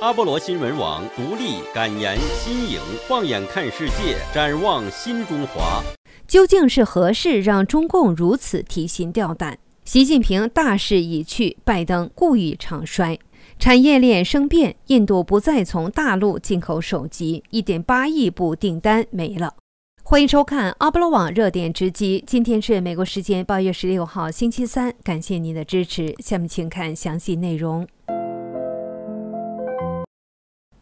阿波罗新闻网独立、敢言、新颖，放眼看世界，展望新中华。究竟是何事让中共如此提心吊胆？习近平大势已去，拜登故意唱衰，产业链生变，印度不再从大陆进口手机，一点八亿部订单没了。欢迎收看阿波罗网热点直击。今天是美国时间八月十六号星期三，感谢您的支持。下面请看详细内容。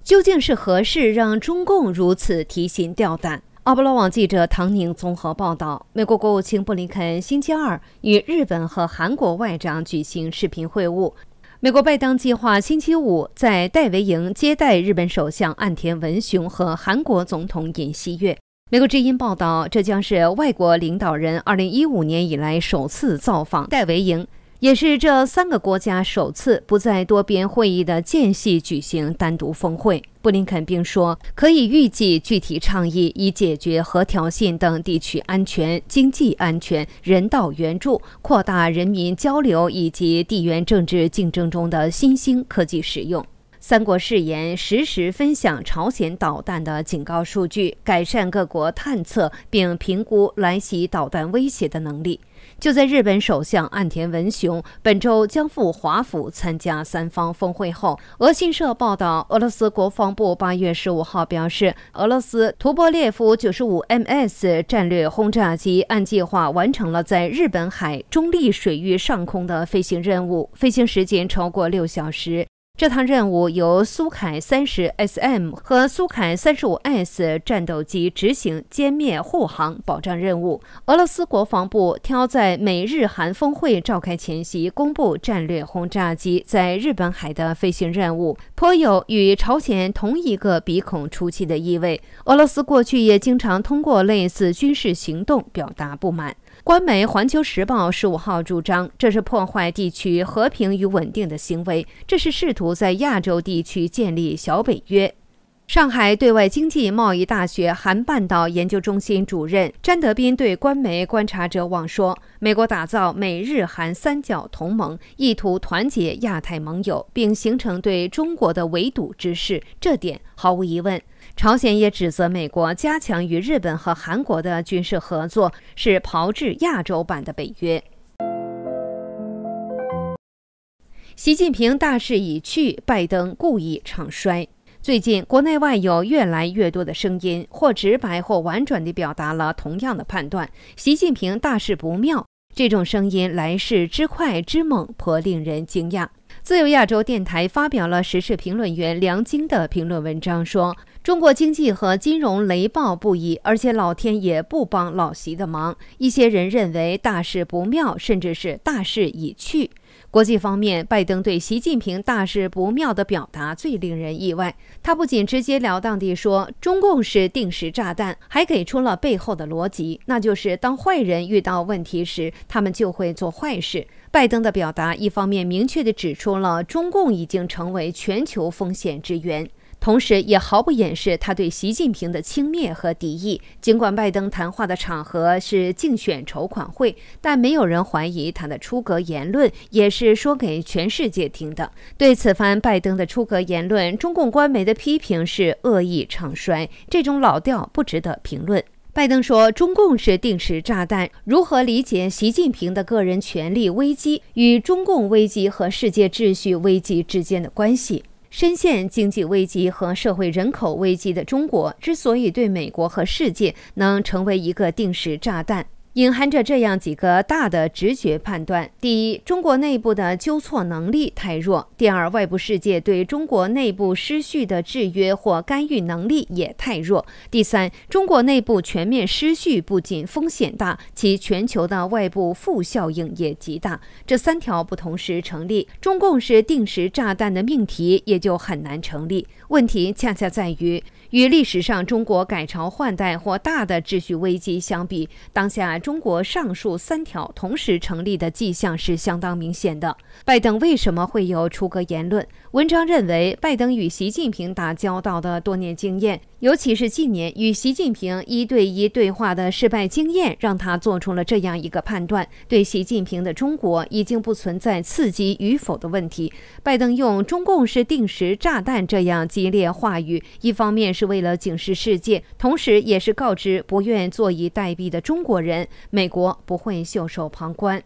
究竟是何事让中共如此提心吊胆？阿波罗网记者唐宁综合报道：美国国务卿布林肯星期二与日本和韩国外长举行视频会晤。美国拜登计划星期五在戴维营接待日本首相岸田文雄和韩国总统尹锡悦。美国之音报道，这将是外国领导人二零一五年以来首次造访戴维营。也是这三个国家首次不在多边会议的间隙举行单独峰会。布林肯并说，可以预计具体倡议以解决核挑衅等地区安全、经济安全、人道援助、扩大人民交流以及地缘政治竞争中的新兴科技使用。三国誓言实时分享朝鲜导弹的警告数据，改善各国探测并评估来袭导弹威胁的能力。就在日本首相岸田文雄本周将赴华府参加三方峰会后，俄新社报道，俄罗斯国防部八月十五号表示，俄罗斯图波列夫九十五 MS 战略轰炸机按计划完成了在日本海中立水域上空的飞行任务，飞行时间超过六小时。这趟任务由苏凯三十 SM 和苏凯三十五 S 战斗机执行歼灭护航保障任务。俄罗斯国防部挑在美日韩峰会召开前夕公布战略轰炸机在日本海的飞行任务，颇有与朝鲜同一个鼻孔出气的意味。俄罗斯过去也经常通过类似军事行动表达不满。官媒《环球时报》十五号主张，这是破坏地区和平与稳定的行为，这是试图在亚洲地区建立小北约。上海对外经济贸易大学韩半岛研究中心主任詹德斌对官媒观察者网说：“美国打造美日韩三角同盟，意图团结亚太盟友，并形成对中国的围堵之势，这点毫无疑问。朝鲜也指责美国加强与日本和韩国的军事合作，是炮制亚洲版的北约。”习近平大势已去，拜登故意唱衰。最近，国内外有越来越多的声音，或直白，或婉转地表达了同样的判断：习近平大事不妙。这种声音来势之快之猛，颇令人惊讶。自由亚洲电台发表了时事评论员梁晶的评论文章，说：“中国经济和金融雷暴不已，而且老天也不帮老习的忙。一些人认为大事不妙，甚至是大事已去。”国际方面，拜登对习近平“大事不妙”的表达最令人意外。他不仅直截了当地说中共是定时炸弹，还给出了背后的逻辑，那就是当坏人遇到问题时，他们就会做坏事。拜登的表达一方面明确地指出了中共已经成为全球风险之源。同时，也毫不掩饰他对习近平的轻蔑和敌意。尽管拜登谈话的场合是竞选筹款会，但没有人怀疑他的出格言论也是说给全世界听的。对此番拜登的出格言论，中共官媒的批评是恶意唱衰，这种老调不值得评论。拜登说中共是定时炸弹，如何理解习近平的个人权力危机与中共危机和世界秩序危机之间的关系？深陷经济危机和社会人口危机的中国，之所以对美国和世界能成为一个定时炸弹。隐含着这样几个大的直觉判断：第一，中国内部的纠错能力太弱；第二，外部世界对中国内部失序的制约或干预能力也太弱；第三，中国内部全面失序不仅风险大，其全球的外部负效应也极大。这三条不同时成立，中共是定时炸弹的命题也就很难成立。问题恰恰在于，与历史上中国改朝换代或大的秩序危机相比，当下。中国上述三条同时成立的迹象是相当明显的。拜登为什么会有出格言论？文章认为，拜登与习近平打交道的多年经验。尤其是近年与习近平一对一对话的失败经验，让他做出了这样一个判断：对习近平的中国已经不存在刺激与否的问题。拜登用“中共是定时炸弹”这样激烈话语，一方面是为了警示世界，同时，也是告知不愿坐以待毙的中国人，美国不会袖手旁观。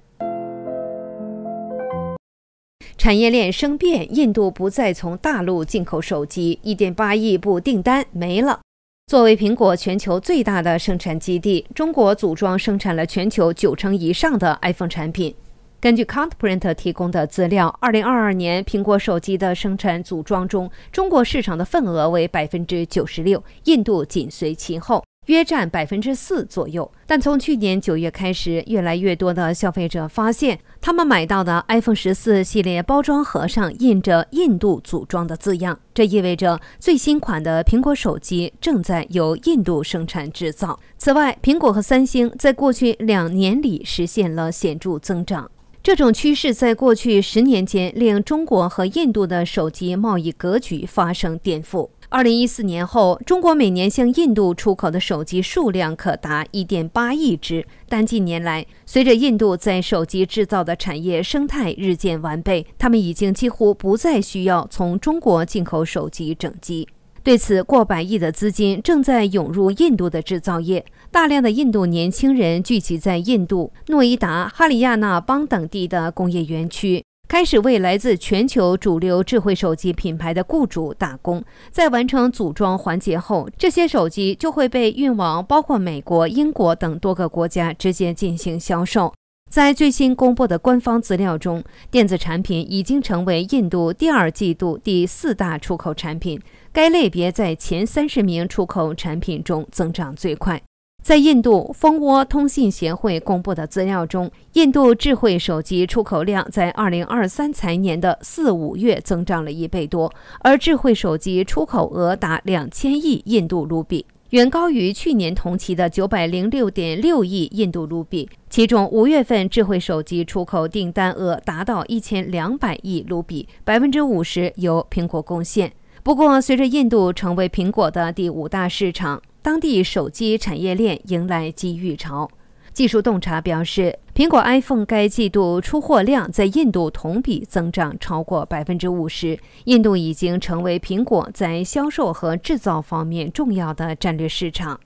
产业链生变，印度不再从大陆进口手机，一点八亿部订单没了。作为苹果全球最大的生产基地，中国组装生产了全球九成以上的 iPhone 产品。根据 c o u n t e r p i n t 提供的资料，二零二二年苹果手机的生产组装中，中国市场的份额为百分之九十六，印度紧随其后。约占百分之四左右，但从去年九月开始，越来越多的消费者发现，他们买到的 iPhone 十四系列包装盒上印着“印度组装”的字样，这意味着最新款的苹果手机正在由印度生产制造。此外，苹果和三星在过去两年里实现了显著增长，这种趋势在过去十年间令中国和印度的手机贸易格局发生颠覆。二零一四年后，中国每年向印度出口的手机数量可达一点八亿只。但近年来，随着印度在手机制造的产业生态日渐完备，他们已经几乎不再需要从中国进口手机整机。对此，过百亿的资金正在涌入印度的制造业，大量的印度年轻人聚集在印度诺伊达、哈里亚纳邦等地的工业园区。开始为来自全球主流智慧手机品牌的雇主打工，在完成组装环节后，这些手机就会被运往包括美国、英国等多个国家，直接进行销售。在最新公布的官方资料中，电子产品已经成为印度第二季度第四大出口产品，该类别在前三十名出口产品中增长最快。在印度蜂窝通信协会公布的资料中，印度智慧手机出口量在二零二三财年的四五月增长了一倍多，而智慧手机出口额达两千亿印度卢比，远高于去年同期的九百零六点六亿印度卢比。其中，五月份智慧手机出口订单额达到一千两百亿卢比，百分之五十由苹果贡献。不过，随着印度成为苹果的第五大市场。当地手机产业链迎来机遇潮。技术洞察表示，苹果 iPhone 该季度出货量在印度同比增长超过百分之五十，印度已经成为苹果在销售和制造方面重要的战略市场。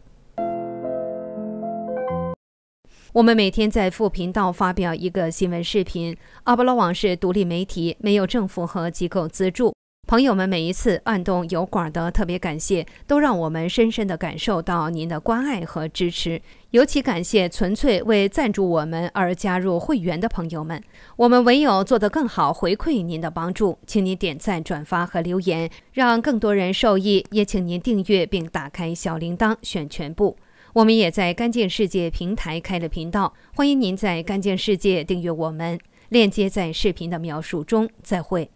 我们每天在副频道发表一个新闻视频。阿波罗网是独立媒体，没有政府和机构资助。朋友们每一次按动油管的特别感谢，都让我们深深的感受到您的关爱和支持。尤其感谢纯粹为赞助我们而加入会员的朋友们。我们唯有做得更好，回馈您的帮助。请您点赞、转发和留言，让更多人受益。也请您订阅并打开小铃铛，选全部。我们也在干净世界平台开了频道，欢迎您在干净世界订阅我们。链接在视频的描述中。再会。